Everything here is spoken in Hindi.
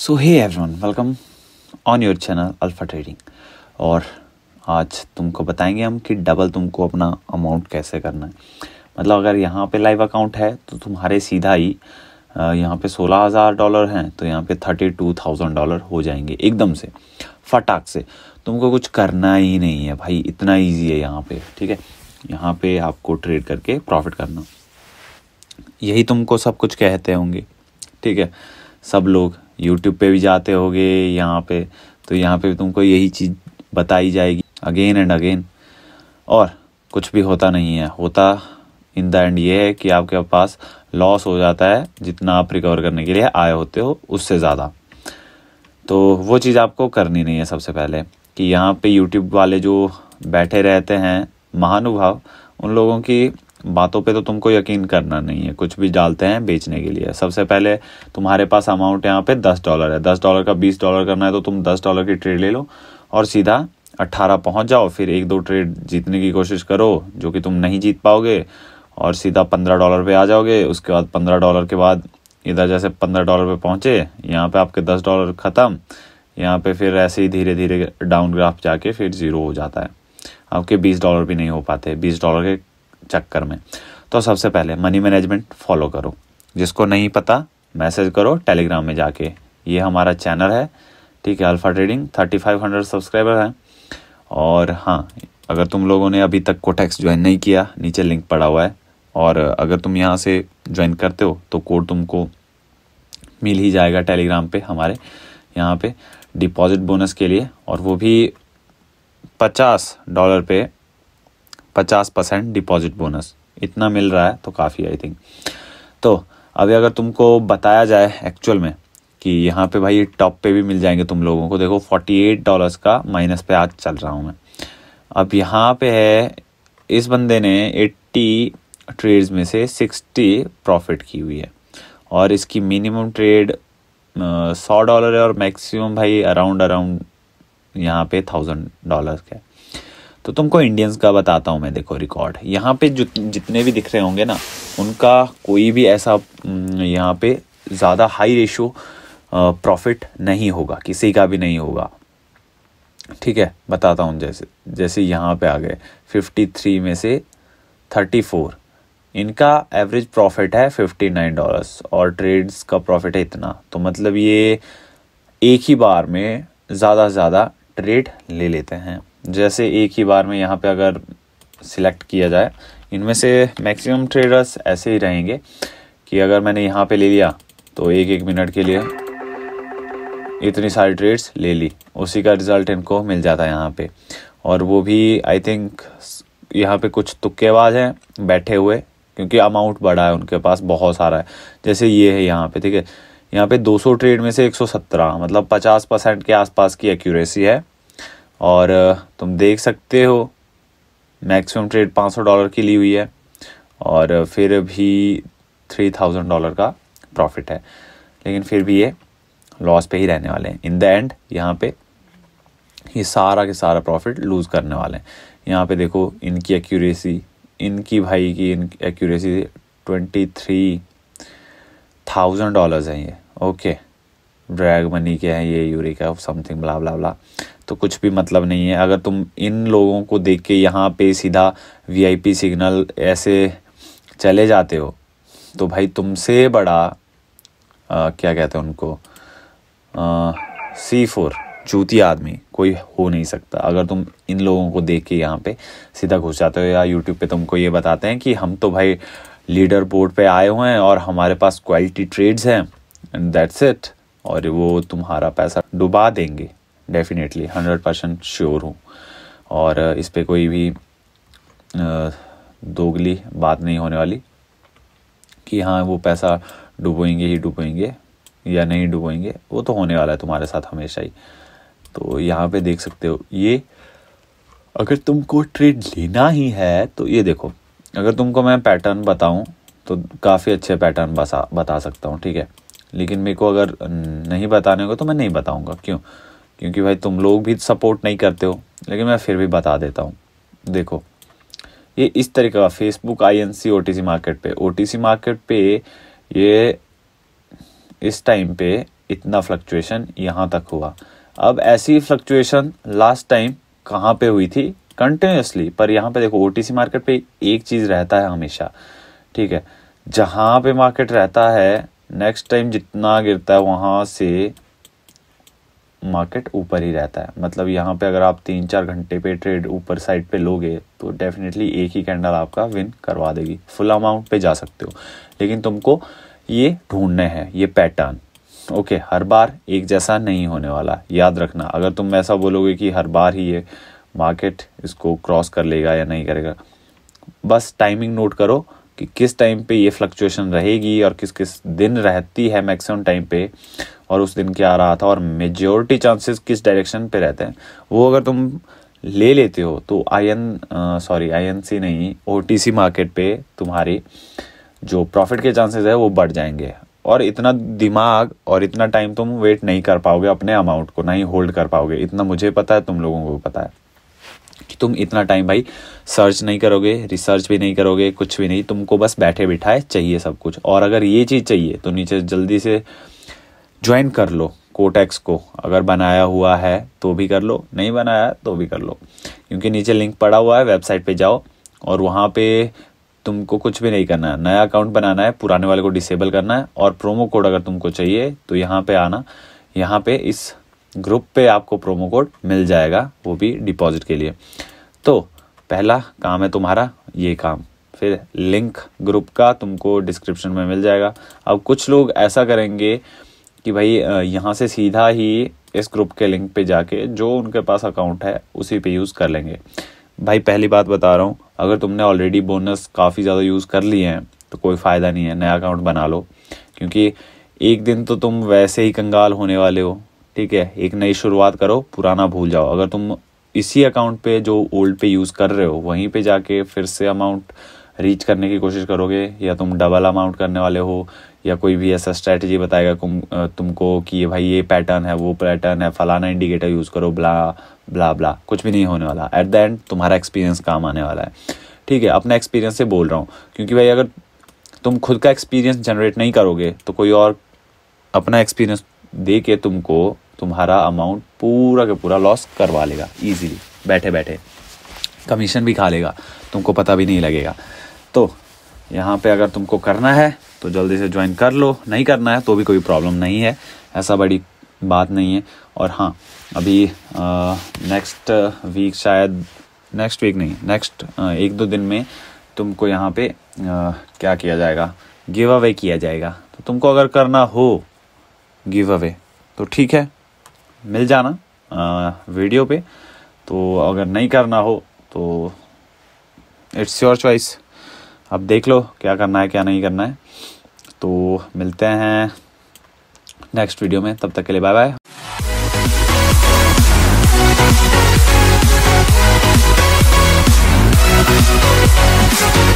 So hey everyone welcome on your channel alpha trading और आज तुमको बताएंगे हम कि डबल तुमको अपना अमाउंट कैसे करना है मतलब अगर यहाँ पे लाइव अकाउंट है तो तुम्हारे सीधा ही यहाँ पे सोलह हज़ार डॉलर हैं तो यहाँ पे थर्टी टू थाउजेंड डॉलर हो जाएंगे एकदम से फटाक से तुमको कुछ करना ही नहीं है भाई इतना ईजी है यहाँ पे ठीक है यहाँ पे आपको ट्रेड करके प्रॉफिट करना यही तुमको सब कुछ कहते होंगे ठीक है सब लोग यूट्यूब पे भी जाते होगे यहाँ पे तो यहाँ पे तुमको यही चीज़ बताई जाएगी अगेन एंड अगेन और कुछ भी होता नहीं है होता इन द एंड ये है कि आपके पास लॉस हो जाता है जितना आप रिकवर करने के लिए आए होते हो उससे ज़्यादा तो वो चीज़ आपको करनी नहीं है सबसे पहले कि यहाँ पे यूट्यूब वाले जो बैठे रहते हैं महानुभाव उन लोगों की बातों पे तो तुमको यकीन करना नहीं है कुछ भी डालते हैं बेचने के लिए सबसे पहले तुम्हारे पास अमाउंट यहाँ पे दस डॉलर है दस डॉलर का बीस डॉलर करना है तो तुम दस डॉलर की ट्रेड ले लो और सीधा अट्ठारह पहुँच जाओ फिर एक दो ट्रेड जीतने की कोशिश करो जो कि तुम नहीं जीत पाओगे और सीधा पंद्रह डॉलर पर आ जाओगे उसके बाद पंद्रह डॉलर के बाद इधर जैसे पंद्रह डॉलर पर पहुँचे यहाँ पर आपके दस डॉलर ख़त्म यहाँ पर फिर ऐसे ही धीरे धीरे डाउन ग्राफ जाके फिर ज़ीरो हो जाता है आपके बीस डॉलर भी नहीं हो पाते बीस डॉलर के चक्कर में तो सबसे पहले मनी मैनेजमेंट फॉलो करो जिसको नहीं पता मैसेज करो टेलीग्राम में जाके ये हमारा चैनल है ठीक है alpha trading thirty five hundred subscriber हैं और हाँ अगर तुम लोगों ने अभी तक कोटेक्स ज्वाइन नहीं किया नीचे लिंक पड़ा हुआ है और अगर तुम यहाँ से ज्वाइन करते हो तो कोड तुमको मिल ही जाएगा टेलीग्राम पे हमारे यहाँ पे डिपॉजिट बोनस के लिए और वो भी पचास डॉलर पे पचास परसेंट डिपॉजिट बोनस इतना मिल रहा है तो काफ़ी आई थिंक तो अभी अगर तुमको बताया जाए एक्चुअल में कि यहाँ पे भाई टॉप पे भी मिल जाएंगे तुम लोगों को देखो फोर्टी एट डॉलर्स का माइनस पे आज चल रहा हूँ मैं अब यहाँ पे है इस बंदे ने एट्टी ट्रेड्स में से सिक्सटी प्रॉफिट की हुई है और इसकी मिनिमम ट्रेड सौ डॉलर है और मैक्सिमम भाई अराउंड अराउंड यहाँ पे थाउजेंड डॉलर का तो तुमको इंडियंस का बताता हूँ मैं देखो रिकॉर्ड यहाँ पे जो जितने भी दिख रहे होंगे ना उनका कोई भी ऐसा यहाँ पे ज़्यादा हाई रेशो प्रॉफिट नहीं होगा किसी का भी नहीं होगा ठीक है बताता हूँ जैसे जैसे यहाँ पे आ गए 53 में से 34 इनका एवरेज प्रॉफिट है 59 डॉलर्स और ट्रेड्स का प्रॉफिट है इतना तो मतलब ये एक ही बार में ज़्यादा से ज़्यादा ट्रेड ले लेते हैं जैसे एक ही बार में यहाँ पे अगर सिलेक्ट किया जाए इनमें से मैक्सिमम ट्रेडर्स ऐसे ही रहेंगे कि अगर मैंने यहाँ पे ले लिया तो एक एक मिनट के लिए इतनी सारी ट्रेड्स ले ली उसी का रिजल्ट इनको मिल जाता है यहाँ पे और वो भी आई थिंक यहाँ पे कुछ तुक्केबाज हैं बैठे हुए क्योंकि अमाउंट बड़ा है उनके पास बहुत सारा है जैसे ये है यहाँ पे ठीक है यहाँ पे 200 ट्रेड में से 117 मतलब 50 परसेंट के आसपास की एक्यूरेसी है और तुम देख सकते हो मैक्सिमम ट्रेड 500 डॉलर की ली हुई है और फिर भी 3000 डॉलर का प्रॉफिट है लेकिन फिर भी ये लॉस पे ही रहने वाले हैं इन द एंड यहाँ पे ये सारा के सारा प्रॉफिट लूज़ करने वाले हैं यहाँ पे देखो इनकी एक्यूरेसी इनकी भाई की इन accuracy twenty three thousand dollars हैं ये ओके ड्रैग मनी के हैं ये यूरिका समथिंग ब्ला ब्ला बला तो कुछ भी मतलब नहीं है अगर तुम इन लोगों को देख के यहाँ पे सीधा वीआईपी सिग्नल ऐसे चले जाते हो तो भाई तुमसे बड़ा आ, क्या कहते हैं उनको सी फोर चूती आदमी कोई हो नहीं सकता अगर तुम इन लोगों को देख के यहाँ पे सीधा घुस जाते हो या यूट्यूब पे तुमको ये बताते हैं कि हम तो भाई लीडर बोर्ड पे आए हुए हैं और हमारे पास क्वालिटी ट्रेड्स हैं एंड दैट्स इट और वो तुम्हारा पैसा डुबा देंगे डेफिनेटली हंड्रेड परसेंट श्योर हूँ और इस पर कोई भी दोगली बात नहीं होने वाली कि हाँ वो पैसा डुबोएंगे ही डुबोएंगे या नहीं डुबोएंगे वो तो होने वाला है तुम्हारे साथ हमेशा ही तो यहाँ पे देख सकते हो ये अगर तुमको ट्रेड लेना ही है तो ये देखो अगर तुमको मैं पैटर्न बताऊँ तो काफ़ी अच्छे पैटर्न बसा बता सकता हूँ ठीक है लेकिन मेरे को अगर नहीं बताने को तो मैं नहीं बताऊँगा क्यों क्योंकि भाई तुम लोग भी सपोर्ट नहीं करते हो लेकिन मैं फिर भी बता देता हूँ देखो ये इस तरीके का Facebook I N C O T C market पे ओ टी सी मार्केट पे ये इस टाइम पे इतना फ्लक्चुएशन यहाँ तक हुआ अब ऐसी फ्लक्चुएशन लास्ट टाइम कहाँ पे हुई थी कंटिन्यूसली पर यहाँ पे देखो ओ टी सी मार्केट पे एक चीज़ रहता है हमेशा ठीक है जहाँ पे मार्केट रहता है नेक्स्ट टाइम जितना गिरता है वहाँ से मार्केट ऊपर ही रहता है मतलब यहाँ पे अगर आप तीन चार घंटे पे ट्रेड ऊपर साइड पे लोगे तो डेफिनेटली एक ही कैंडल आपका विन करवा देगी फुल अमाउंट पे जा सकते हो लेकिन तुमको ये ढूंढने हैं ये पैटर्न ओके हर बार एक जैसा नहीं होने वाला याद रखना अगर तुम ऐसा बोलोगे कि हर बार ही ये मार्केट इसको क्रॉस कर लेगा या नहीं करेगा बस टाइमिंग नोट करो कि किस टाइम पे ये फ्लक्चुएशन रहेगी और किस किस दिन रहती है मैक्सिमम टाइम पे और उस दिन क्या रहा था और मेजोरिटी चांसेस किस डायरेक्शन पे रहते हैं वो अगर तुम ले लेते हो तो I N sorry I N C नहीं ओ टी सी मार्केट पे तुम्हारी जो प्रॉफिट के चांसेस है वो बढ़ जाएंगे और इतना दिमाग और इतना टाइम तुम वेट नहीं कर पाओगे अपने अमाउंट को ना ही होल्ड कर पाओगे इतना मुझे पता है तुम लोगों को पता है कि तुम इतना टाइम भाई सर्च नहीं करोगे रिसर्च भी नहीं करोगे कुछ भी नहीं तुमको बस बैठे बिठाए चाहिए सब कुछ और अगर ये चीज़ चाहिए तो नीचे जल्दी से ज्वाइन कर लो कोटेक्स को अगर बनाया हुआ है तो भी कर लो नहीं बनाया तो भी कर लो क्योंकि नीचे लिंक पड़ा हुआ है वेबसाइट पे जाओ और वहाँ पे तुमको कुछ भी नहीं करना है नया अकाउंट बनाना है पुराने वाले को डिसेबल करना है और प्रोमो कोड अगर तुमको चाहिए तो यहाँ पे आना यहाँ पे इस ग्रुप पे आपको प्रोमो कोड मिल जाएगा वो भी डिपॉजिट के लिए तो पहला काम है तुम्हारा ये काम फिर लिंक ग्रुप का तुमको डिस्क्रिप्शन में मिल जाएगा अब कुछ लोग ऐसा करेंगे कि भाई यहाँ से सीधा ही इस ग्रुप के लिंक पे जाके जो उनके पास अकाउंट है उसी पे यूज़ कर लेंगे भाई पहली बात बता रहा हूँ अगर तुमने ऑलरेडी बोनस काफ़ी ज़्यादा यूज़ कर लिए हैं तो कोई फ़ायदा नहीं है नया अकाउंट बना लो क्योंकि एक दिन तो तुम वैसे ही कंगाल होने वाले हो ठीक है एक नई शुरुआत करो पुराना भूल जाओ अगर तुम इसी अकाउंट पे जो ओल्ड पे यूज़ कर रहे हो वहीं पे जाके फिर से अमाउंट रीच करने की कोशिश करोगे या तुम डबल अमाउंट करने वाले हो या कोई भी ऐसा स्ट्रैटेजी बताएगा तुम तुमको कि ये भाई ये पैटर्न है वो पैटर्न है फलाना इंडिकेटर यूज़ करो ब्ला ब्ला ब्ला कुछ भी नहीं होने वाला एट द एंड तुम्हारा एक्सपीरियंस काम आने वाला है ठीक है अपना एक्सपीरियंस से बोल रहा हूँ क्योंकि भाई अगर तुम खुद का एक्सपीरियंस जनरेट नहीं करोगे तो कोई और अपना एक्सपीरियंस दे के तुमको तुम्हारा अमाउंट पूरा के पूरा लॉस करवा लेगा ईजीली बैठे बैठे कमीशन भी खा लेगा तुमको पता भी नहीं लगेगा तो यहाँ पे अगर तुमको करना है तो जल्दी से ज्वाइन कर लो नहीं करना है तो भी कोई प्रॉब्लम नहीं है ऐसा बड़ी बात नहीं है और हाँ अभी नेक्स्ट वीक शायद नेक्स्ट वीक नहीं नेक्स्ट एक दो दिन में तुमको यहाँ पे आ, क्या किया जाएगा गिव अवे किया जाएगा तो तुमको अगर करना हो गिव अवे तो ठीक है मिल जाना आ, वीडियो पे तो अगर नहीं करना हो तो इट्स योर चॉइस अब देख लो क्या करना है क्या नहीं करना है तो मिलते हैं नेक्स्ट वीडियो में तब तक के लिए bye bye We'll be right back.